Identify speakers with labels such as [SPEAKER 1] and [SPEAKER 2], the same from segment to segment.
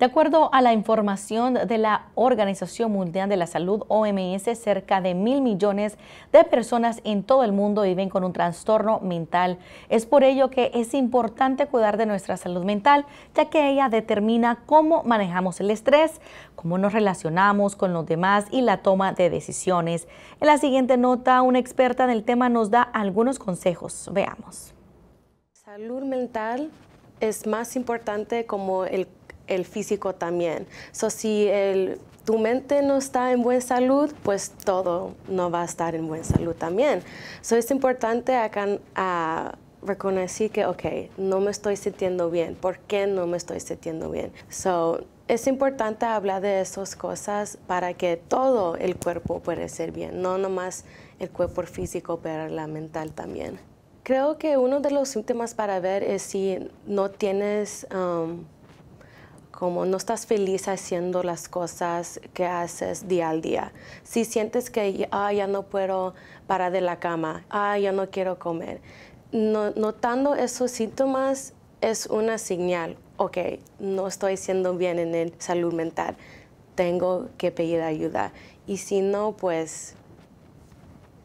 [SPEAKER 1] De acuerdo a la información de la Organización Mundial de la Salud, OMS, cerca de mil millones de personas en todo el mundo viven con un trastorno mental. Es por ello que es importante cuidar de nuestra salud mental, ya que ella determina cómo manejamos el estrés, cómo nos relacionamos con los demás y la toma de decisiones. En la siguiente nota, una experta en el tema nos da algunos consejos. Veamos.
[SPEAKER 2] Salud mental es más importante como el el físico también. So, si tu mente no está en buena salud, pues todo no va a estar en buena salud también. So, es importante acá ah, reconocer que, ok, no me estoy sintiendo bien. ¿Por qué no me estoy sintiendo bien? So, es importante hablar de esas cosas para que todo el cuerpo pueda ser bien, no nomás el cuerpo físico, pero la mental también. Creo que uno de los síntomas para ver es si no tienes... Um, como no estás feliz haciendo las cosas que haces día al día. Si sientes que ah, ya no puedo parar de la cama, ah, ya no quiero comer. notando esos síntomas es una señal, ok, no estoy siendo bien en el salud mental, tengo que pedir ayuda. Y si no, pues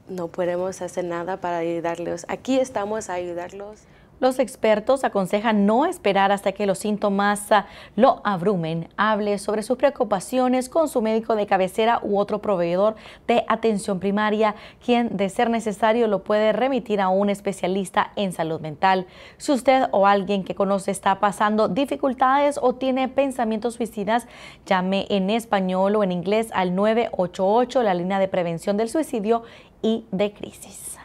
[SPEAKER 2] no podemos hacer nada para ayudarlos. Aquí estamos a ayudarlos.
[SPEAKER 1] Los expertos aconsejan no esperar hasta que los síntomas ah, lo abrumen. Hable sobre sus preocupaciones con su médico de cabecera u otro proveedor de atención primaria, quien de ser necesario lo puede remitir a un especialista en salud mental. Si usted o alguien que conoce está pasando dificultades o tiene pensamientos suicidas, llame en español o en inglés al 988, la línea de prevención del suicidio y de crisis.